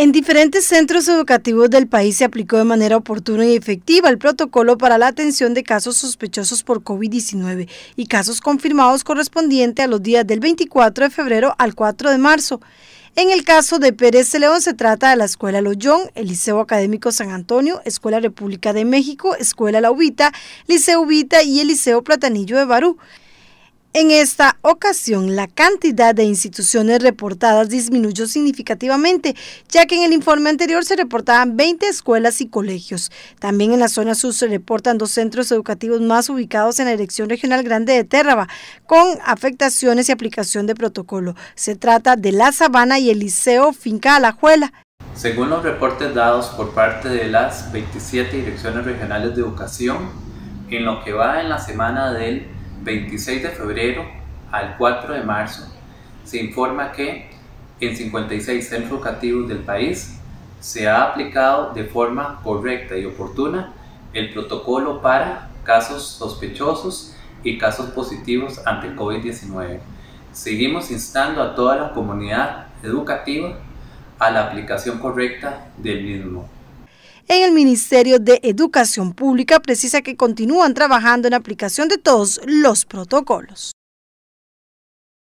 En diferentes centros educativos del país se aplicó de manera oportuna y efectiva el protocolo para la atención de casos sospechosos por COVID-19 y casos confirmados correspondiente a los días del 24 de febrero al 4 de marzo. En el caso de Pérez León se trata de la Escuela Loyón, el Liceo Académico San Antonio, Escuela República de México, Escuela La Ubita, Liceo Ubita y el Liceo Platanillo de Barú. En esta ocasión, la cantidad de instituciones reportadas disminuyó significativamente, ya que en el informe anterior se reportaban 20 escuelas y colegios. También en la zona sur se reportan dos centros educativos más ubicados en la Dirección Regional Grande de Térraba, con afectaciones y aplicación de protocolo. Se trata de La Sabana y el Liceo Finca Alajuela. Según los reportes dados por parte de las 27 direcciones regionales de educación, en lo que va en la semana del 26 de febrero al 4 de marzo, se informa que en 56 centros educativos del país se ha aplicado de forma correcta y oportuna el protocolo para casos sospechosos y casos positivos ante COVID-19. Seguimos instando a toda la comunidad educativa a la aplicación correcta del mismo en el Ministerio de Educación Pública precisa que continúan trabajando en aplicación de todos los protocolos.